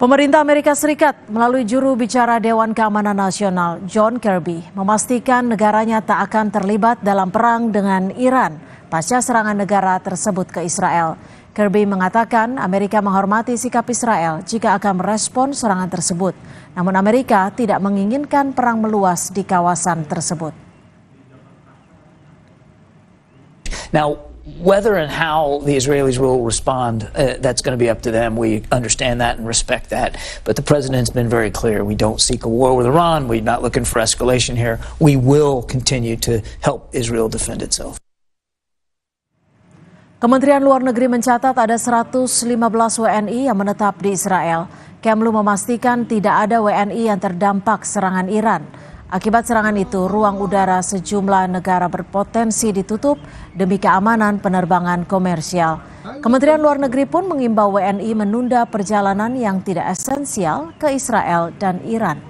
Pemerintah Amerika Serikat melalui juru bicara Dewan Keamanan Nasional John Kirby memastikan negaranya tak akan terlibat dalam perang dengan Iran pasca serangan negara tersebut ke Israel. Kirby mengatakan Amerika menghormati sikap Israel jika akan merespon serangan tersebut. Namun Amerika tidak menginginkan perang meluas di kawasan tersebut. Now Whether and how the Israelis will respond, uh, that's going to be up to them. We understand that and respect that. But the president's been very clear. We don't seek a war with Iran. We're not looking for escalation here. We will continue to help Israel defend itself. Kementerian Luar Negeri mencatat ada 115 WNI yang menetap di Israel. Kemlu memastikan tidak ada WNI yang terdampak serangan Iran. Akibat serangan itu, ruang udara sejumlah negara berpotensi ditutup demi keamanan penerbangan komersial. Kementerian Luar Negeri pun mengimbau WNI menunda perjalanan yang tidak esensial ke Israel dan Iran.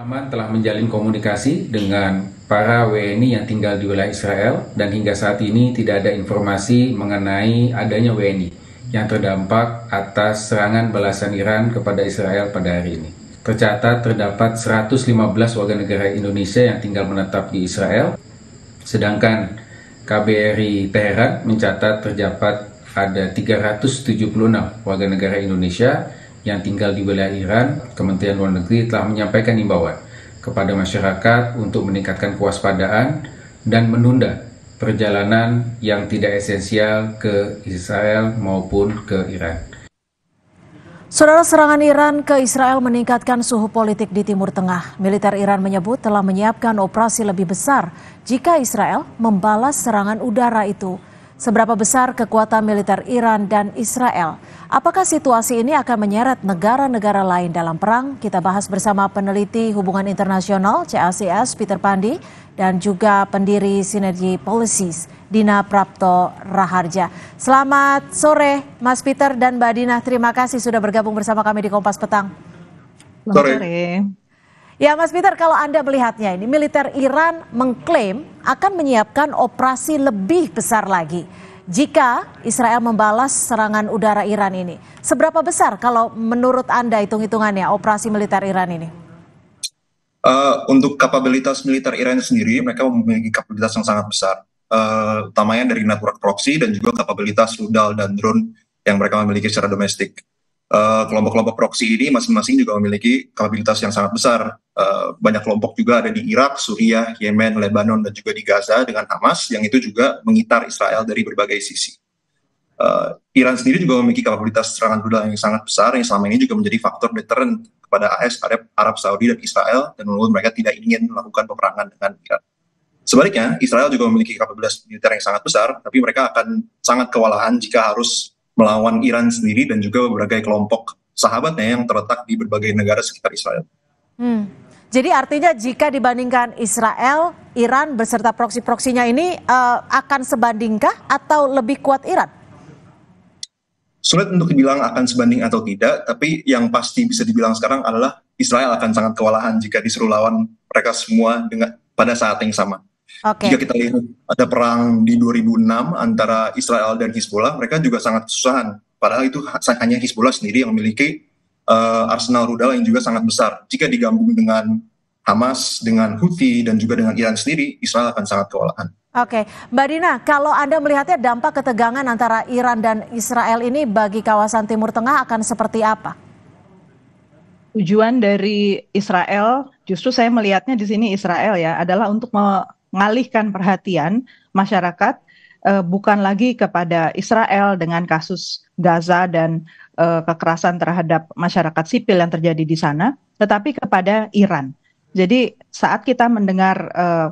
Aman telah menjalin komunikasi dengan para WNI yang tinggal di wilayah Israel dan hingga saat ini tidak ada informasi mengenai adanya WNI yang terdampak atas serangan balasan Iran kepada Israel pada hari ini. Tercatat terdapat 115 warga negara Indonesia yang tinggal menetap di Israel, sedangkan KBRI Teheran mencatat terdapat ada 376 warga negara Indonesia yang tinggal di wilayah Iran. Kementerian Luar Negeri telah menyampaikan imbauan kepada masyarakat untuk meningkatkan kewaspadaan dan menunda perjalanan yang tidak esensial ke Israel maupun ke Iran. Saudara serangan Iran ke Israel meningkatkan suhu politik di Timur Tengah. Militer Iran menyebut telah menyiapkan operasi lebih besar jika Israel membalas serangan udara itu. Seberapa besar kekuatan militer Iran dan Israel? Apakah situasi ini akan menyeret negara-negara lain dalam perang? Kita bahas bersama peneliti hubungan internasional CACS Peter Pandi dan juga pendiri Sinergi Policies Dina Prapto Raharja. Selamat sore Mas Peter dan Mbak Dina. Terima kasih sudah bergabung bersama kami di Kompas Petang. Sore. Ya Mas Peter, kalau Anda melihatnya ini militer Iran mengklaim akan menyiapkan operasi lebih besar lagi jika Israel membalas serangan udara Iran ini. Seberapa besar kalau menurut Anda hitung-hitungannya operasi militer Iran ini? Uh, untuk kapabilitas militer Iran sendiri, mereka memiliki kapabilitas yang sangat besar uh, utamanya dari network proxy dan juga kapabilitas rudal dan drone yang mereka memiliki secara domestik. Eh, kelompok-kelompok uh, proxy ini masing-masing juga memiliki kapabilitas yang sangat besar. Uh, banyak kelompok juga ada di Irak, Suriah, Yemen, Lebanon, dan juga di Gaza dengan Hamas yang itu juga mengitar Israel dari berbagai sisi. Uh, Iran sendiri juga memiliki kapabilitas serangan rudal yang sangat besar yang selama ini juga menjadi faktor deterrent kepada AS, Arab, Arab Saudi, dan Israel dan menurut mereka tidak ingin melakukan peperangan dengan Iran. Sebaliknya, Israel juga memiliki kapabilitas militer yang sangat besar, tapi mereka akan sangat kewalahan jika harus melawan Iran sendiri dan juga berbagai kelompok sahabatnya yang terletak di berbagai negara sekitar Israel. Hmm. Jadi artinya jika dibandingkan Israel, Iran beserta proksi-proksinya ini uh, akan sebandingkah atau lebih kuat Iran? Sulit untuk dibilang akan sebanding atau tidak, tapi yang pasti bisa dibilang sekarang adalah Israel akan sangat kewalahan jika disuruh lawan mereka semua dengan pada saat yang sama. Okay. Jika kita lihat ada perang di 2006 antara Israel dan Hezbollah. mereka juga sangat kesusahan. Padahal itu hanya Hezbollah sendiri yang memiliki uh, arsenal rudal yang juga sangat besar. Jika digabung dengan Hamas, dengan Houthi, dan juga dengan Iran sendiri, Israel akan sangat kewalahan. Oke, okay. Mbak Dina, kalau Anda melihatnya dampak ketegangan antara Iran dan Israel ini bagi kawasan Timur Tengah akan seperti apa? Tujuan dari Israel, justru saya melihatnya di sini Israel ya, adalah untuk mengalihkan perhatian masyarakat uh, bukan lagi kepada Israel dengan kasus Gaza dan uh, kekerasan terhadap masyarakat sipil yang terjadi di sana, tetapi kepada Iran. Jadi saat kita mendengar uh,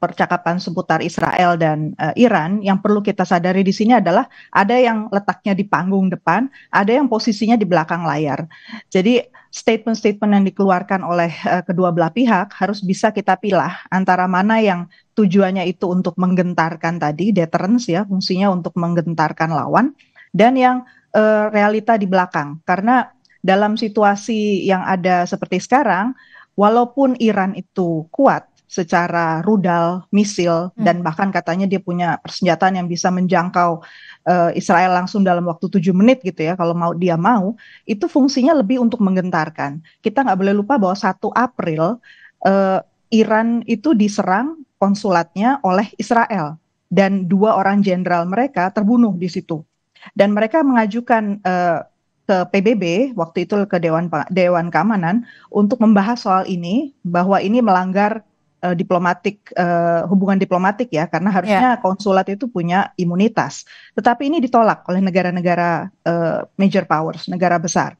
percakapan seputar Israel dan uh, Iran, yang perlu kita sadari di sini adalah ada yang letaknya di panggung depan, ada yang posisinya di belakang layar. Jadi statement-statement yang dikeluarkan oleh uh, kedua belah pihak harus bisa kita pilah antara mana yang tujuannya itu untuk menggentarkan tadi deterrence ya, fungsinya untuk menggentarkan lawan dan yang uh, realita di belakang. Karena dalam situasi yang ada seperti sekarang, walaupun Iran itu kuat secara rudal, misil, hmm. dan bahkan katanya dia punya persenjataan yang bisa menjangkau uh, Israel langsung dalam waktu tujuh menit gitu ya, kalau mau dia mau, itu fungsinya lebih untuk menggentarkan. Kita nggak boleh lupa bahwa 1 April uh, Iran itu diserang konsulatnya oleh Israel dan dua orang jenderal mereka terbunuh di situ. Dan mereka mengajukan uh, ke PBB waktu itu ke Dewan Dewan Keamanan untuk membahas soal ini bahwa ini melanggar uh, diplomatik uh, hubungan diplomatik ya karena ya. harusnya yeah. konsulat itu punya imunitas. Tetapi ini ditolak oleh negara-negara uh, major powers, negara besar.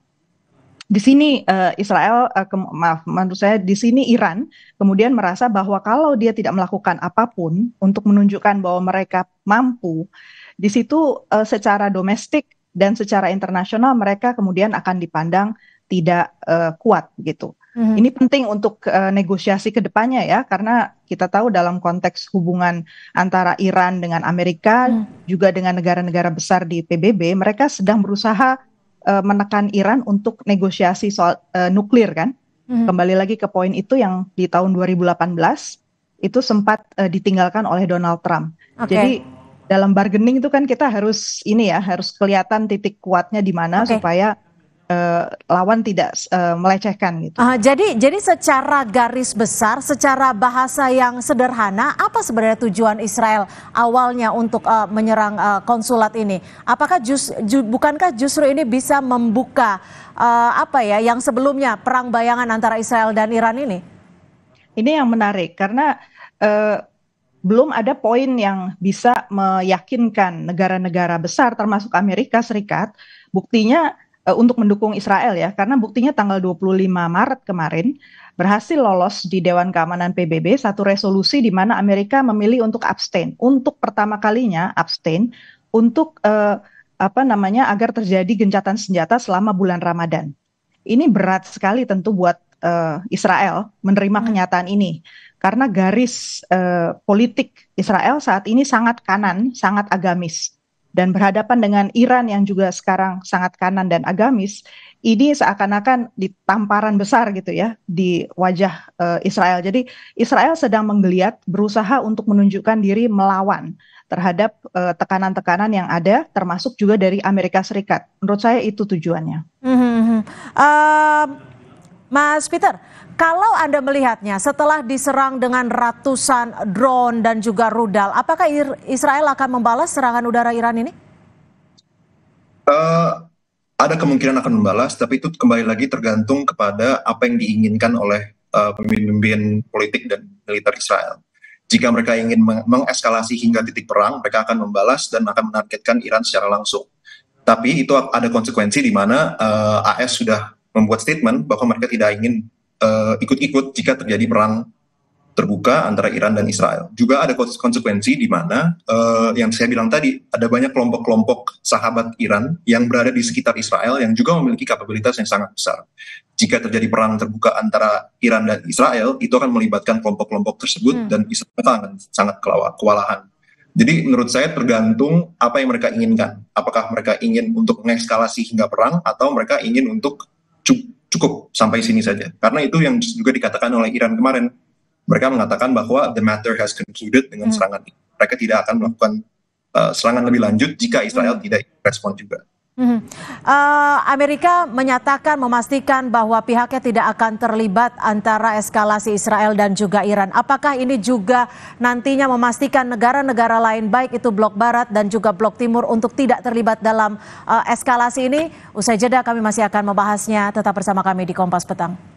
Di sini uh, Israel uh, ke, maaf menurut saya di sini Iran kemudian merasa bahwa kalau dia tidak melakukan apapun untuk menunjukkan bahwa mereka mampu, di situ uh, secara domestik dan secara internasional mereka kemudian akan dipandang tidak uh, kuat gitu hmm Ini penting untuk uh, negosiasi ke depannya ya, karena kita tahu dalam konteks hubungan antara Iran dengan Amerika mm. juga dengan negara-negara besar di PBB, mereka sedang berusaha uh, menekan Iran untuk negosiasi soal uh, nuklir kan. Mm-hmm. Kembali lagi ke poin itu yang di tahun 2018 itu sempat uh, ditinggalkan oleh Donald Trump. Okay. Jadi dalam bargaining itu kan kita harus ini ya, harus kelihatan titik kuatnya di mana okay. supaya uh, lawan tidak uh, melecehkan gitu. Uh, jadi jadi secara garis besar, secara bahasa yang sederhana, apa sebenarnya tujuan Israel awalnya untuk uh, menyerang uh, konsulat ini? Apakah just, ju, bukankah justru ini bisa membuka uh, apa ya yang sebelumnya perang bayangan antara Israel dan Iran ini? Ini yang menarik karena uh, belum ada poin yang bisa meyakinkan negara-negara besar termasuk Amerika Serikat. Buktinya Eh, untuk mendukung Israel ya karena buktinya tanggal 25 Maret kemarin berhasil lolos di Dewan Keamanan PBB satu resolusi di mana Amerika memilih untuk abstain untuk pertama kalinya abstain untuk uh, apa namanya agar terjadi gencatan senjata selama bulan Ramadan. Ini berat sekali tentu buat uh, Israel menerima hmm. kenyataan ini karena garis uh, politik Israel saat ini sangat kanan, sangat agamis dan berhadapan dengan Iran yang juga sekarang sangat kanan dan agamis, ini seakan-akan ditamparan besar gitu ya di wajah uh, Israel. Jadi Israel sedang menggeliat berusaha untuk menunjukkan diri melawan terhadap eh, tekanan-tekanan tekanan yang ada, termasuk juga dari Amerika Serikat. Menurut saya itu tujuannya. Mm -hmm. uh, Mas Peter, kalau Anda melihatnya setelah diserang dengan ratusan drone dan juga rudal, apakah Israel akan membalas serangan udara Iran ini? Uh, ada kemungkinan akan membalas, tapi itu kembali lagi tergantung kepada apa yang diinginkan oleh uh, pemimpin politik dan militer Israel. Jika mereka ingin meng mengeskalasi hingga titik perang, mereka akan membalas dan akan menargetkan Iran secara langsung. Tapi itu ada konsekuensi di mana uh, eh, AS sudah membuat statement bahwa mereka tidak ingin eh, ikut-ikut uh, jika terjadi perang terbuka antara Iran dan Israel. Juga ada konsekuensi di mana uh, yang saya bilang tadi ada banyak kelompok-kelompok sahabat Iran yang berada di sekitar Israel yang juga memiliki kapabilitas yang sangat besar. Jika terjadi perang terbuka antara Iran dan Israel, itu akan melibatkan kelompok-kelompok tersebut hmm. dan Israel akan sangat kewalahan. Jadi menurut saya tergantung apa yang mereka inginkan. Apakah mereka ingin untuk mengekskalasi hingga perang atau mereka ingin untuk cukup sampai sini saja. Karena itu yang juga dikatakan oleh Iran kemarin. Mereka mengatakan bahwa the matter has concluded dengan hmm. serangan ini. Mereka tidak akan melakukan uh, serangan lebih lanjut jika Israel hmm. tidak respon juga. Uh, Amerika menyatakan memastikan bahwa pihaknya tidak akan terlibat antara eskalasi Israel dan juga Iran. Apakah ini juga nantinya memastikan negara-negara lain baik itu blok barat dan juga blok timur untuk tidak terlibat dalam uh, eskalasi ini? Usai jeda kami masih akan membahasnya. Tetap bersama kami di Kompas Petang.